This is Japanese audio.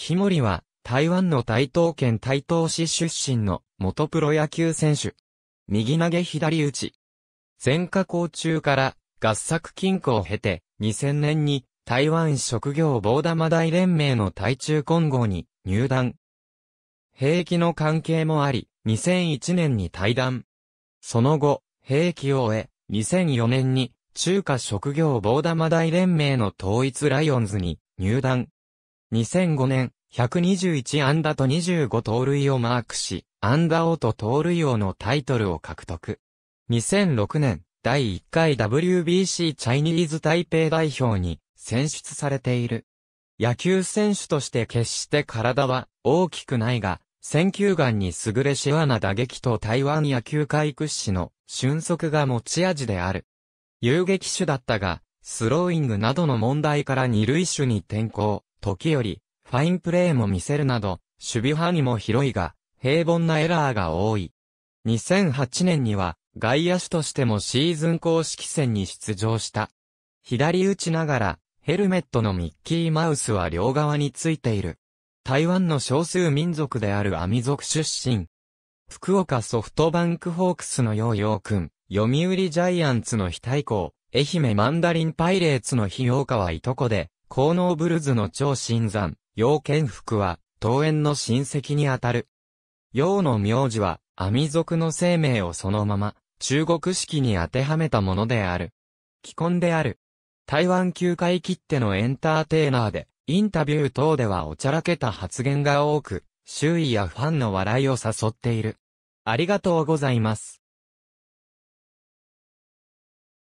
日森は、台湾の台東県台東市出身の元プロ野球選手。右投げ左打ち。全加工中から合作金庫を経て、2000年に台湾職業棒玉大連盟の台中混合に入団。兵役の関係もあり、2001年に退団。その後、兵役を終え、2004年に中華職業棒玉大連盟の統一ライオンズに入団。2005年、121安打と25盗塁をマークし、安打王と盗塁王のタイトルを獲得。2006年、第1回 WBC チャイニーズ台北代表に選出されている。野球選手として決して体は大きくないが、選球眼に優れしような打撃と台湾野球界屈指の俊足が持ち味である。遊撃手だったが、スローイングなどの問題から二塁手に転向。時折、ファインプレーも見せるなど、守備範囲も広いが、平凡なエラーが多い。2008年には、外野手としてもシーズン公式戦に出場した。左打ちながら、ヘルメットのミッキーマウスは両側についている。台湾の少数民族であるアミ族出身。福岡ソフトバンクホークスのヨーヨー君、読売ジャイアンツの非対抗、愛媛マンダリンパイレーツの非日陽はいとこで、高能ブルズの超新山、陽剣福は、桃園の親戚にあたる。陽の名字は、阿弥族の生命をそのまま、中国式に当てはめたものである。既婚である。台湾球界切手のエンターテイナーで、インタビュー等ではおちゃらけた発言が多く、周囲やファンの笑いを誘っている。ありがとうございます。